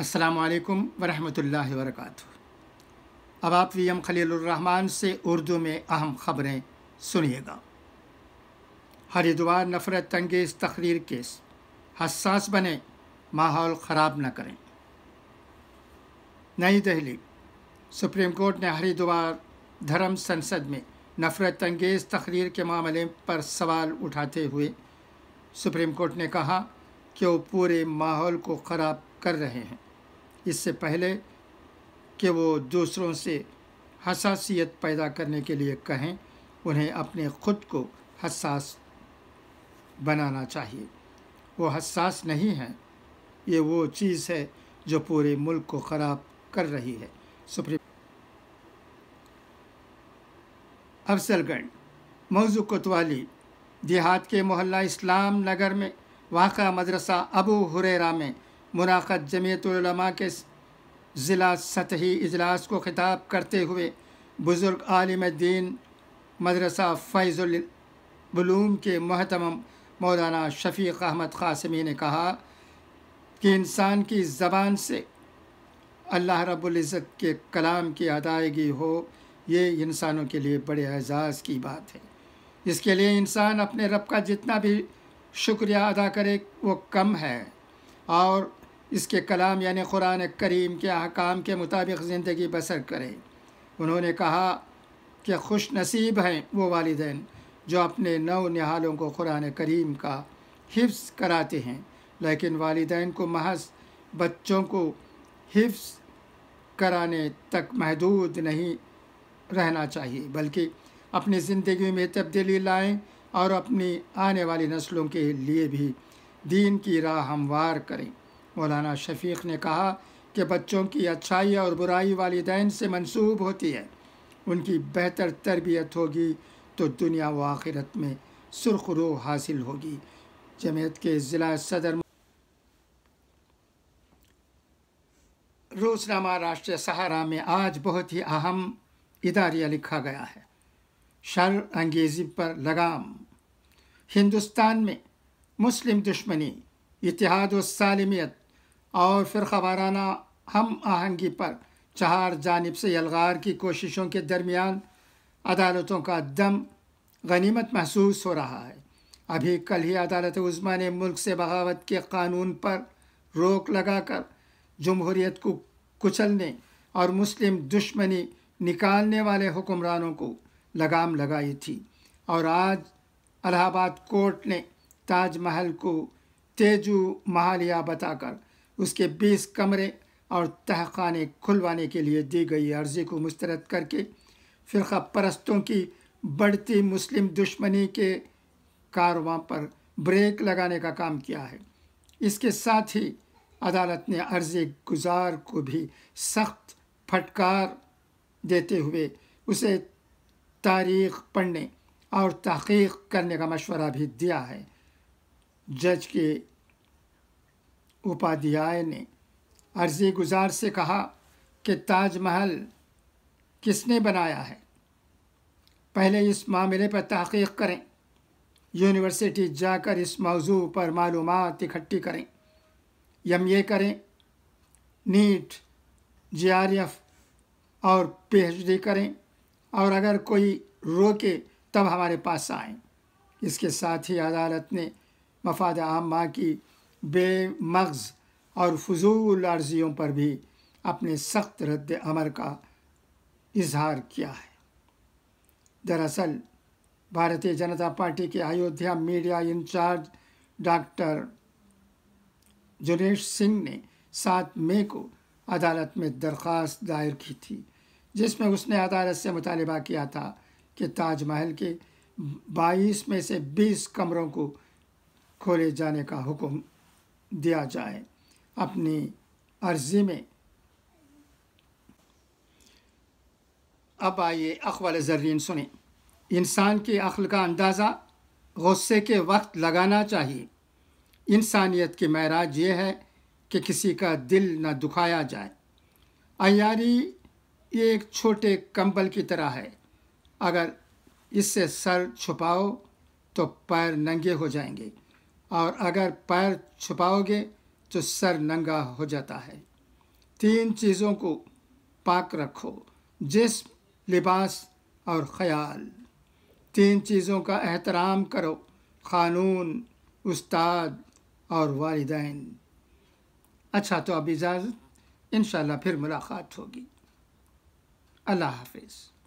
असलकम वरहमल वर्क अब आप वी एम खलीलरहमान से उर्दू में अहम ख़बरें सुनिएगा हरिद्वार नफरत तंगेज़ तकरीर केस हसास बने माहौल ख़राब न करें नई दिल्ली सुप्रीम कोर्ट ने हरिद्वार धर्म संसद में नफरत तंगेज़ तकरीर के मामले पर सवाल उठाते हुए सुप्रीम कोर्ट ने कहा कि वो पूरे माहौल को ख़राब कर रहे हैं इससे पहले कि वो दूसरों से हसासीत पैदा करने के लिए कहें उन्हें अपने ख़ुद को हसास बनाना चाहिए वो हसास नहीं है ये वो चीज़ है जो पूरे मुल्क को ख़राब कर रही है सुप्रीम अफसलगढ़ मौजू कोतवाली देहात के मोहल्ला इस्लाम नगर में वाक़ मदरसा अबू हुरेरा में मुराक़त जमीतलमा के ज़िला सतही इजलास को ख़िताब करते हुए बुज़ुर्ग आलिम दीन मदरसा फ़ैज़ुलूम के महतम मौलाना शफीक़ अहमद कासमी ने कहा कि इंसान की ज़बान से अल्लाह रबुल्ज़त के कलाम की अदायगी हो ये इंसानों के लिए बड़े एजाज़ की बात है इसके लिए इंसान अपने रब का जितना भी शुक्रिया अदा करे वो कम है और इसके कलाम यानि क़ुरान करीम के अहकाम के मुताबिक ज़िंदगी बसर करें उन्होंने कहा कि खुश नसीब हैं वो वालदेन जो अपने नौ नहालों को क़ुरान करीम का हिफ्स कराते हैं लेकिन वालदान को महज बच्चों को हिफ्स कराने तक महदूद नहीं रहना चाहिए बल्कि अपनी ज़िंदगी में तब्दीली लाएं और अपनी आने वाली नस्लों के लिए भी दीन की राह हमवार करें मौलाना शफीक ने कहा कि बच्चों की अच्छाई और बुराई वालदेन से मंसूब होती है उनकी बेहतर तरबियत होगी तो दुनिया व आखिरत में सुरख रो हासिल होगी जमेत के ज़िला सदर रोजनामा राष्ट्रीय सहारा में आज बहुत ही अहम इदारिया लिखा गया है शर अंगेजी पर लगाम हिंदुस्तान में मुस्लिम दुश्मनी इतिहाद व सालमियत और फिर खबाराना हम आहंगी पर चार जानब से यलगार की कोशिशों के दरमियान अदालतों का दम गनीमत महसूस हो रहा है अभी कल ही अदालत उज़मा ने मुल्क से बगावत के कानून पर रोक लगाकर जमहूरीत को कुचलने और मुस्लिम दुश्मनी निकालने वाले हुक्मरानों को लगाम लगाई थी और आज अलाहाबाद कोर्ट ने ताजमहल को तेजू महालिया बताकर उसके बीस कमरे और तहखाने खुलवाने के लिए दी गई अर्जी को मुस्तरद करके फ़िरका परस्तों की बढ़ती मुस्लिम दुश्मनी के कारवां पर ब्रेक लगाने का काम किया है इसके साथ ही अदालत ने अर्जी गुजार को भी सख्त फटकार देते हुए उसे तारीख पढ़ने और तहकीक करने का मशवरा भी दिया है जज के उपाध्याय ने अर्जी गुजार से कहा कि ताजमहल किसने बनाया है पहले इस मामले पर तहकीक करें यूनिवर्सिटी जाकर इस मौजू पर मालूम इकट्ठी करें यम ये करें नीट जे और पीएचडी करें और अगर कोई रोके तब हमारे पास आए इसके साथ ही अदालत ने मफाद आम की बेमगज़ और फजूल अर्जियों पर भी अपने सख्त रद्द अमर का इजहार किया है दरअसल भारतीय जनता पार्टी के Ayodhya media in charge doctor Junesh Singh ने सात मई को अदालत में दरख्वास्त दायर की थी जिसमें उसने अदालत से मुतालबा किया था कि ताजमहल के बाईस में से बीस कमरों को खोले जाने का हुक्म दिया जाए अपनी अर्जी में अब आइए अखबार जरिन सुने इंसान के अखल का अंदाज़ा गु़स्से के वक्त लगाना चाहिए इंसानियत की महराज ये है कि किसी का दिल न दुखाया जाए अयारी ये एक छोटे कंबल की तरह है अगर इससे सर छुपाओ तो पैर नंगे हो जाएंगे और अगर पैर छुपाओगे तो सर नंगा हो जाता है तीन चीज़ों को पाक रखो जिस्म लिबास और ख्याल तीन चीज़ों का एहतराम करो क़ानून उस्ताद और वालदेन अच्छा तो अब इजाज़त इन फिर मुलाकात होगी अल्लाह हाफिज़